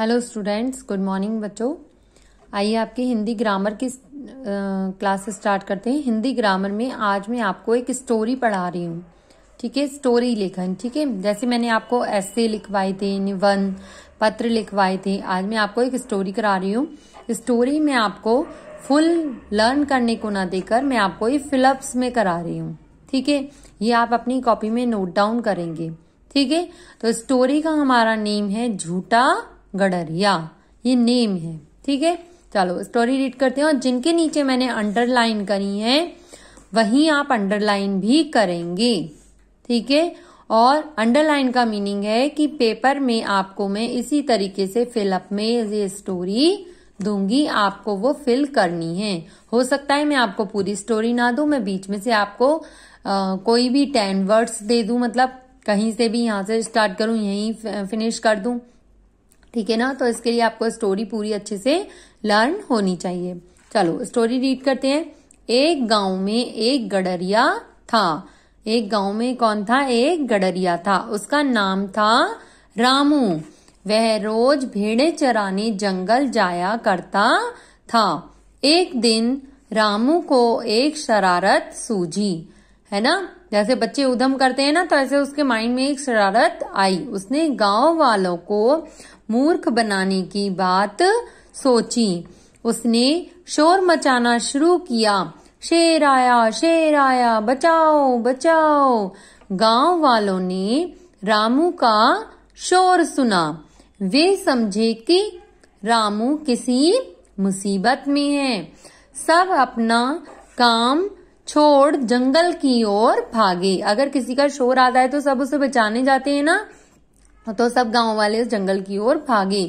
hello students good morning बच्चों आइए आपकी हिंदी ग्रामर की क्लास स्टार्ट करते हैं हिंदी ग्रामर में आज मैं आपको एक स्टोरी पढ़ा रही हूँ ठीक है स्टोरी लेखन ठीक है जैसे मैंने आपको ऐसे लिखवाए थे निबंध पत्र लिखवाए थे आज मैं आपको एक स्टोरी करा रही हूँ स्टोरी में आपको फुल लर्न करने को ना देकर मैं आपको ये फिलअप्स में करा रही हूँ ठीक है ये आप अपनी कॉपी में नोट डाउन करेंगे ठीक है तो स्टोरी का हमारा नेम है झूठा गडरिया ये नेम है ठीक है चलो स्टोरी रीड करते हैं और जिनके नीचे मैंने अंडरलाइन करी है वहीं आप अंडरलाइन भी करेंगे ठीक है और अंडरलाइन का मीनिंग है कि पेपर में आपको मैं इसी तरीके से फिलअप में ये स्टोरी दूंगी आपको वो फिल करनी है हो सकता है मैं आपको पूरी स्टोरी ना दू मैं बीच में से आपको आ, कोई भी टेन वर्ड्स दे दू मतलब कहीं से भी यहां से स्टार्ट करूं यहीं फिनिश कर दूं ठीक है ना तो इसके लिए आपको स्टोरी पूरी अच्छे से लर्न होनी चाहिए चलो स्टोरी रीड करते हैं एक गांव में एक गडरिया था एक गांव में कौन था एक गडरिया था उसका नाम था रामू वह रोज भेड़े चराने जंगल जाया करता था एक दिन रामू को एक शरारत सूझी है ना जैसे बच्चे उधम करते हैं ना तो ऐसे उसके माइंड में एक शरारत आई उसने गांव वालों को मूर्ख बनाने की बात सोची उसने शोर मचाना शुरू किया शेर आया शेर आया बचाओ बचाओ गांव वालों ने रामू का शोर सुना वे समझे कि रामू किसी मुसीबत में है सब अपना काम छोड़ जंगल की ओर भागे अगर किसी का शोर आता है तो सब उसे बचाने जाते हैं ना तो सब गांव वाले उस जंगल की ओर भागे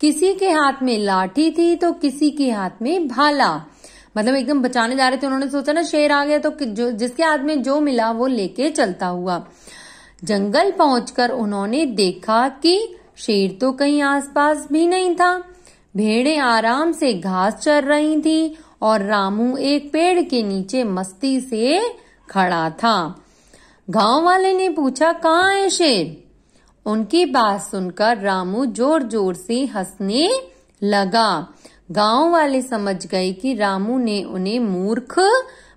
किसी के हाथ में लाठी थी तो किसी के हाथ में भाला मतलब एकदम बचाने जा रहे थे उन्होंने सोचा ना शेर आ गया तो जो जिसके हाथ में जो मिला वो लेके चलता हुआ जंगल पहुंचकर उन्होंने देखा कि शेर तो कहीं आसपास भी नहीं था भेड़े आराम से घास चर रही थी और रामू एक पेड़ के नीचे मस्ती से खड़ा था गांव वाले ने पूछा कहाँ है शेर उनकी बात सुनकर रामू जोर जोर से हंसने लगा गांव वाले समझ गए कि रामू ने उन्हें मूर्ख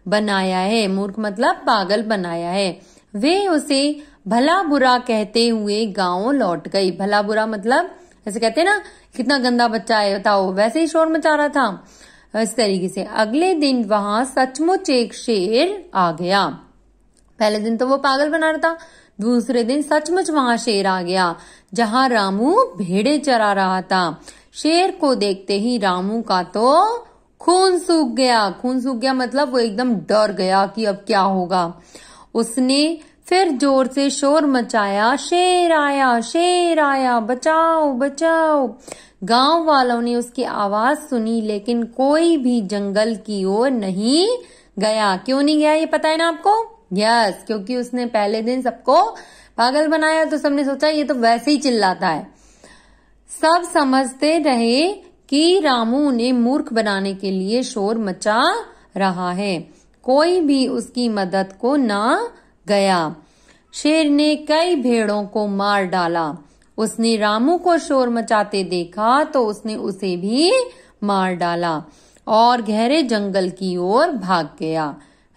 बनाया है मूर्ख मतलब पागल बनाया है वे उसे भला बुरा कहते हुए गांव लौट गई भला बुरा मतलब ऐसे कहते ना कितना गंदा बच्चा है बताओ वैसे ही शोर मचा रहा था इस तरीके से अगले दिन वहां सचमुच एक शेर आ गया पहले दिन तो वो पागल बना रहा था दूसरे दिन सचमुच वहां शेर आ गया जहां रामू भेड़े चरा रहा था शेर को देखते ही रामू का तो खून सूख गया खून सूख गया मतलब वो एकदम डर गया कि अब क्या होगा उसने फिर जोर से शोर मचाया शेर आया शेर आया बचाओ बचाओ गांव वालों ने उसकी आवाज सुनी लेकिन कोई भी जंगल की ओर नहीं गया क्यों नहीं गया ये पता है ना आपको यस क्योंकि उसने पहले दिन सबको पागल बनाया तो सबने सोचा ये तो वैसे ही चिल्लाता है सब समझते रहे कि रामू ने मूर्ख बनाने के लिए शोर मचा रहा है कोई भी उसकी मदद को ना गया शेर ने कई भेड़ों को मार डाला उसने रामू को शोर मचाते देखा तो उसने उसे भी मार डाला और गहरे जंगल की ओर भाग गया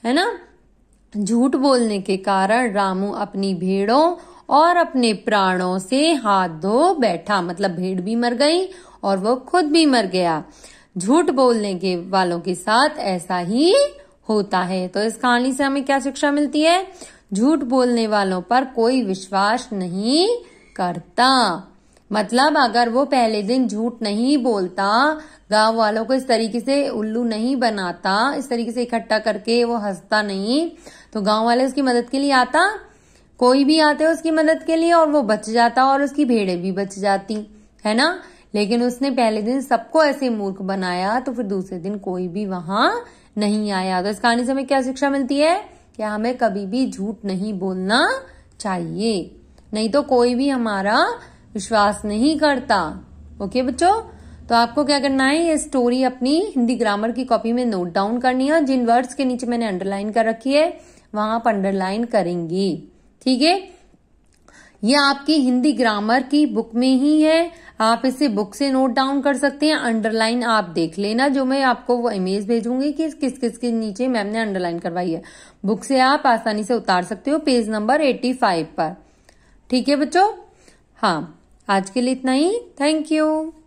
है ना झूठ बोलने के कारण रामू अपनी भेड़ों और अपने प्राणों से हाथ धो बैठा मतलब भेड़ भी मर गई और वो खुद भी मर गया झूठ बोलने के वालों के साथ ऐसा ही होता है तो इस कहानी से हमें क्या शिक्षा मिलती है झूठ बोलने वालों पर कोई विश्वास नहीं करता मतलब अगर वो पहले दिन झूठ नहीं बोलता गांव वालों को इस तरीके से उल्लू नहीं बनाता इस तरीके से इकट्ठा करके वो हंसता नहीं तो गांव वाले उसकी मदद के लिए आता कोई भी आते उसकी मदद के लिए और वो बच जाता और उसकी भेड़े भी बच जाती है ना लेकिन उसने पहले दिन सबको ऐसे मूर्ख बनाया तो फिर दूसरे दिन कोई भी वहां नहीं आया तो इस कहानी से हमें क्या शिक्षा मिलती है कि हमें कभी भी झूठ नहीं बोलना चाहिए नहीं तो कोई भी हमारा विश्वास नहीं करता ओके बच्चों तो आपको क्या करना है ये स्टोरी अपनी हिंदी ग्रामर की कॉपी में नोट डाउन करनी है जिन वर्ड्स के नीचे मैंने अंडरलाइन कर रखी है वहां आप अंडरलाइन करेंगी ठीक है ये आपकी हिंदी ग्रामर की बुक में ही है आप इसे बुक से नोट डाउन कर सकते हैं अंडरलाइन आप देख लेना जो मैं आपको वो इमेज भेजूंगी कि किस किस के नीचे मैम ने अंडरलाइन करवाई है बुक से आप आसानी से उतार सकते हो पेज नंबर 85 पर ठीक है बच्चों हाँ आज के लिए इतना ही थैंक यू